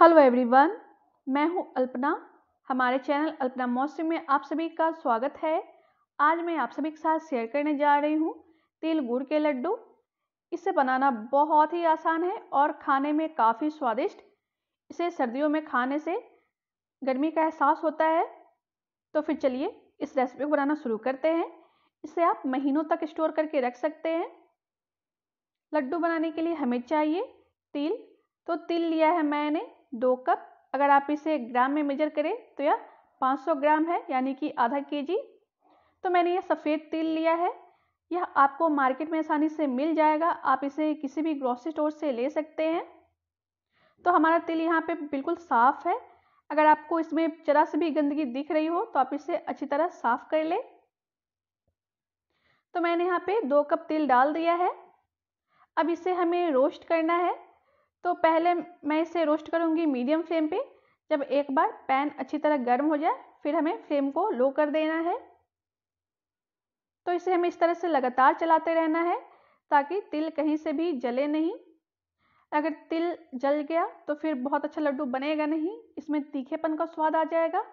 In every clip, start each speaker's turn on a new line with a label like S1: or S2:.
S1: hello everyone मैं हूं अल्पना हमारे चैनल अल्पना मौसम में आप सभी का स्वागत है आज मैं आप सभी के साथ शेयर करने जा रही हूं तिल गुड़ के लड्डू इसे बनाना बहुत ही आसान है और खाने में काफ़ी स्वादिष्ट इसे सर्दियों में खाने से गर्मी का एहसास होता है तो फिर चलिए इस रेसिपी को बनाना शुरू करते हैं इसे आप महीनों तक स्टोर करके रख सकते हैं लड्डू बनाने के लिए हमें चाहिए तिल तो तिल लिया है मैंने दो कप अगर आप इसे ग्राम में मेजर करें तो यह 500 ग्राम है यानी कि आधा के जी तो मैंने यह सफ़ेद तिल लिया है यह आपको मार्केट में आसानी से मिल जाएगा आप इसे किसी भी ग्रॉसरी स्टोर से ले सकते हैं तो हमारा तिल यहाँ पे बिल्कुल साफ़ है अगर आपको इसमें जरा से भी गंदगी दिख रही हो तो आप इसे अच्छी तरह साफ़ कर लें तो मैंने यहाँ पे दो कप तिल डाल दिया है अब इसे हमें रोस्ट करना है तो पहले मैं इसे रोस्ट करूँगी मीडियम फ्लेम पे जब एक बार पैन अच्छी तरह गर्म हो जाए फिर हमें फ्लेम को लो कर देना है तो इसे हमें इस तरह से लगातार चलाते रहना है ताकि तिल कहीं से भी जले नहीं अगर तिल जल गया तो फिर बहुत अच्छा लड्डू बनेगा नहीं इसमें तीखेपन का स्वाद आ जाएगा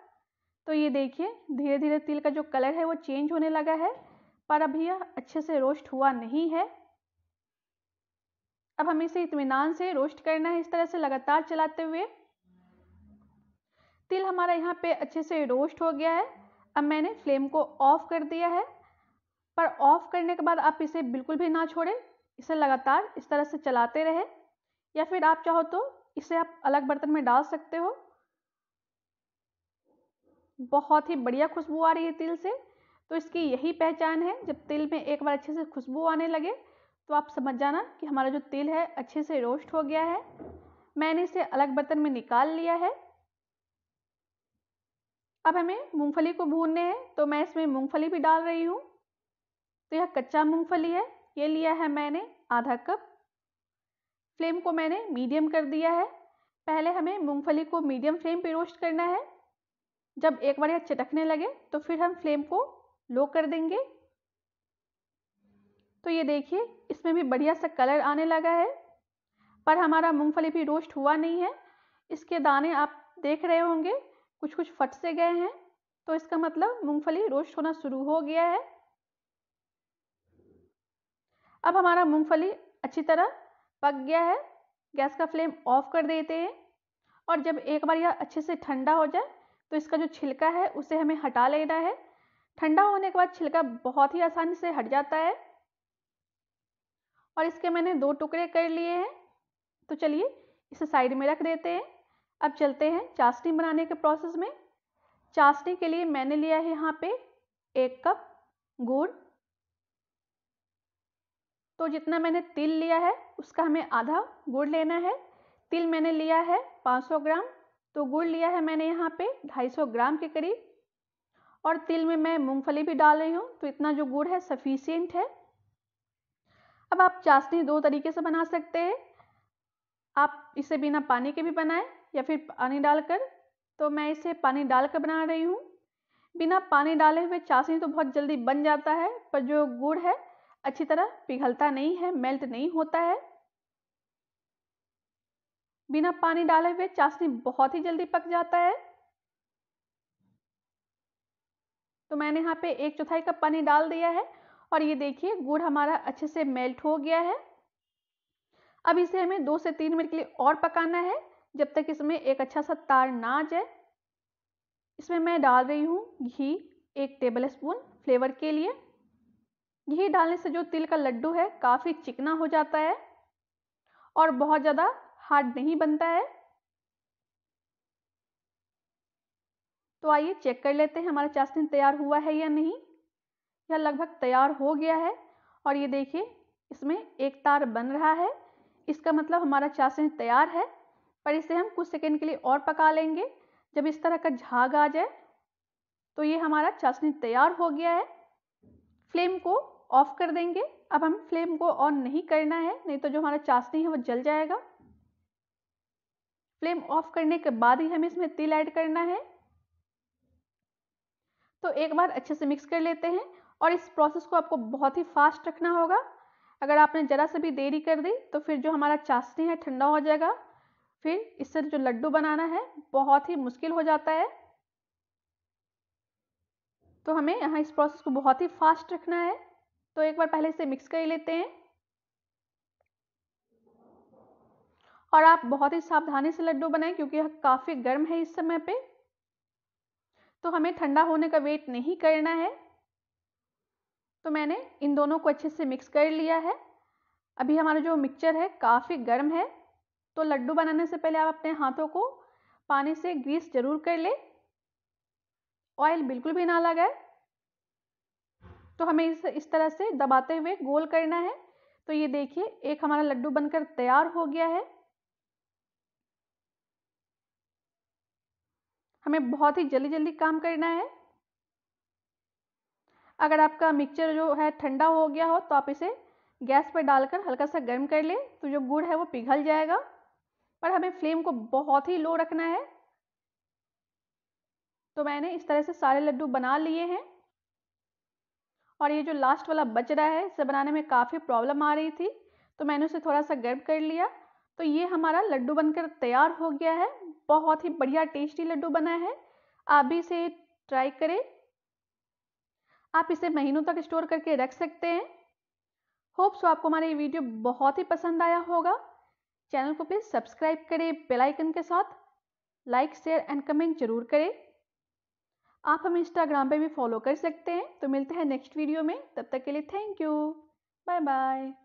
S1: तो ये देखिए धीरे धीरे तिल का जो कलर है वो चेंज होने लगा है पर अभी यह अच्छे से रोस्ट हुआ नहीं है अब हमें इसे इतमान से रोस्ट करना है इस तरह से लगातार चलाते हुए तिल हमारा यहाँ पे अच्छे से रोस्ट हो गया है अब मैंने फ्लेम को ऑफ कर दिया है पर ऑफ करने के बाद आप इसे बिल्कुल भी ना छोड़ें इसे लगातार इस तरह से चलाते रहें या फिर आप चाहो तो इसे आप अलग बर्तन में डाल सकते हो बहुत ही बढ़िया खुशबू आ रही है तिल से तो इसकी यही पहचान है जब तिल में एक बार अच्छे से खुशबू आने लगे तो आप समझ जाना कि हमारा जो तेल है अच्छे से रोस्ट हो गया है मैंने इसे अलग बर्तन में निकाल लिया है अब हमें मूंगफली को भूनने हैं तो मैं इसमें मूंगफली भी डाल रही हूँ तो यह कच्चा मूंगफली है ये लिया है मैंने आधा कप फ्लेम को मैंने मीडियम कर दिया है पहले हमें मूंगफली को मीडियम फ्लेम पे रोस्ट करना है जब एक बार यह चटकने लगे तो फिर हम फ्लेम को लो कर देंगे तो ये देखिए इसमें भी बढ़िया सा कलर आने लगा है पर हमारा मूंगफली भी रोस्ट हुआ नहीं है इसके दाने आप देख रहे होंगे कुछ कुछ फट से गए हैं तो इसका मतलब मूंगफली रोस्ट होना शुरू हो गया है अब हमारा मूंगफली अच्छी तरह पक गया है गैस का फ्लेम ऑफ कर देते हैं और जब एक बार यह अच्छे से ठंडा हो जाए तो इसका जो छिलका है उसे हमें हटा लेना है ठंडा होने के बाद छिलका बहुत ही आसानी से हट जाता है और इसके मैंने दो टुकड़े कर लिए हैं तो चलिए इसे साइड में रख देते हैं अब चलते हैं चाशनी बनाने के प्रोसेस में चाशनी के लिए मैंने लिया है यहाँ पे एक कप गुड़ तो जितना मैंने तिल लिया है उसका हमें आधा गुड़ लेना है तिल मैंने लिया है 500 ग्राम तो गुड़ लिया है मैंने यहाँ पे 250 ग्राम के करीब और तिल में मैं मूंगफली भी डाल रही हूँ तो इतना जो गुड़ है सफिशियंट है अब आप चाशनी दो तरीके से बना सकते हैं आप इसे बिना पानी के भी बनाएं या फिर पानी डालकर तो मैं इसे पानी डालकर बना रही हूँ बिना पानी डाले हुए चाशनी तो बहुत जल्दी बन जाता है पर जो गुड़ है अच्छी तरह पिघलता नहीं है मेल्ट नहीं होता है बिना पानी डाले हुए चाशनी बहुत ही जल्दी पक जाता है तो मैंने यहाँ पे एक चौथाई कप पानी डाल दिया है और ये देखिए गुड़ हमारा अच्छे से मेल्ट हो गया है अब इसे हमें दो से तीन मिनट के लिए और पकाना है जब तक इसमें एक अच्छा सा तार ना आ जाए इसमें मैं डाल रही हूँ घी एक टेबल स्पून फ्लेवर के लिए घी डालने से जो तिल का लड्डू है काफ़ी चिकना हो जाता है और बहुत ज़्यादा हार्ड नहीं बनता है तो आइए चेक कर लेते हैं हमारा चाशनी तैयार हुआ है या नहीं यह लगभग तैयार हो गया है और ये देखिए इसमें एक तार बन रहा है इसका मतलब हमारा चाशनी तैयार है पर इसे हम कुछ सेकेंड के लिए और पका लेंगे जब इस तरह का झाग आ जाए तो ये हमारा चाशनी तैयार हो गया है फ्लेम को ऑफ कर देंगे अब हम फ्लेम को ऑन नहीं करना है नहीं तो जो हमारा चाशनी है वो जल जाएगा फ्लेम ऑफ करने के बाद ही हमें इसमें तिल ऐड करना है तो एक बार अच्छे से मिक्स कर लेते हैं और इस प्रोसेस को आपको बहुत ही फास्ट रखना होगा अगर आपने ज़रा से भी देरी कर दी तो फिर जो हमारा चाशनी है ठंडा हो जाएगा फिर इससे जो लड्डू बनाना है बहुत ही मुश्किल हो जाता है तो हमें यहाँ इस प्रोसेस को बहुत ही फास्ट रखना है तो एक बार पहले इसे मिक्स कर लेते हैं और आप बहुत ही सावधानी से लड्डू बनाएं क्योंकि यह काफ़ी गर्म है इस समय पे तो हमें ठंडा होने का वेट नहीं करना है तो मैंने इन दोनों को अच्छे से मिक्स कर लिया है अभी हमारा जो मिक्सचर है काफ़ी गर्म है तो लड्डू बनाने से पहले आप अपने हाथों को पानी से ग्रीस जरूर कर ले ऑयल बिल्कुल भी ना लगाए तो हमें इस इस तरह से दबाते हुए गोल करना है तो ये देखिए एक हमारा लड्डू बनकर तैयार हो गया है हमें बहुत ही जल्दी जल्दी काम करना है अगर आपका मिक्सचर जो है ठंडा हो गया हो तो आप इसे गैस पर डालकर हल्का सा गर्म कर लें तो जो गुड़ है वो पिघल जाएगा पर हमें फ्लेम को बहुत ही लो रखना है तो मैंने इस तरह से सारे लड्डू बना लिए हैं और ये जो लास्ट वाला बच रहा है इसे बनाने में काफ़ी प्रॉब्लम आ रही थी तो मैंने उसे थोड़ा सा गर्म कर लिया तो ये हमारा लड्डू बनकर तैयार हो गया है बहुत ही बढ़िया टेस्टी लड्डू बना है आप भी इसे ट्राई करें आप इसे महीनों तक स्टोर करके रख सकते हैं होप्स सो तो आपको हमारा ये वीडियो बहुत ही पसंद आया होगा चैनल को प्लीज़ सब्सक्राइब करें बेल आइकन के साथ लाइक शेयर एंड कमेंट जरूर करें आप हमें इंस्टाग्राम पे भी फॉलो कर सकते हैं तो मिलते हैं नेक्स्ट वीडियो में तब तक के लिए थैंक यू बाय बाय